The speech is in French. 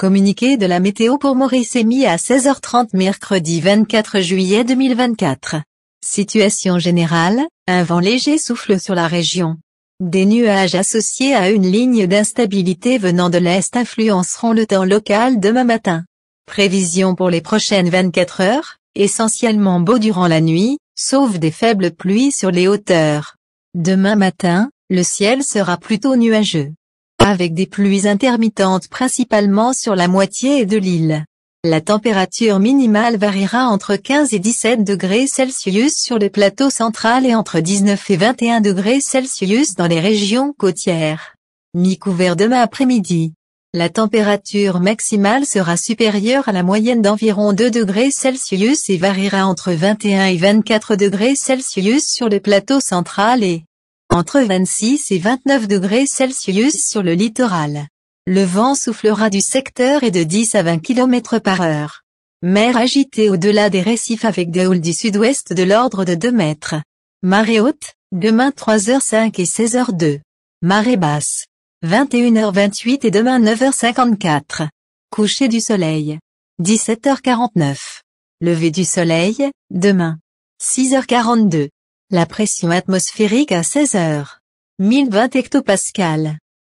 Communiqué de la météo pour Maurice émis à 16h30 mercredi 24 juillet 2024. Situation générale, un vent léger souffle sur la région. Des nuages associés à une ligne d'instabilité venant de l'Est influenceront le temps local demain matin. Prévision pour les prochaines 24 heures, essentiellement beau durant la nuit, sauf des faibles pluies sur les hauteurs. Demain matin, le ciel sera plutôt nuageux avec des pluies intermittentes principalement sur la moitié de l'île. La température minimale variera entre 15 et 17 degrés Celsius sur le plateau central et entre 19 et 21 degrés Celsius dans les régions côtières. Mi-couvert demain après-midi. La température maximale sera supérieure à la moyenne d'environ 2 degrés Celsius et variera entre 21 et 24 degrés Celsius sur le plateau central et entre 26 et 29 degrés Celsius sur le littoral. Le vent soufflera du secteur et de 10 à 20 km par heure. Mer agitée au-delà des récifs avec des houles du sud-ouest de l'ordre de 2 mètres. Marée haute, demain 3h05 et 16h02. Marée basse, 21h28 et demain 9h54. Coucher du soleil, 17h49. Levé du soleil, demain, 6h42. La pression atmosphérique à 16 heures. 1020 hectopascal.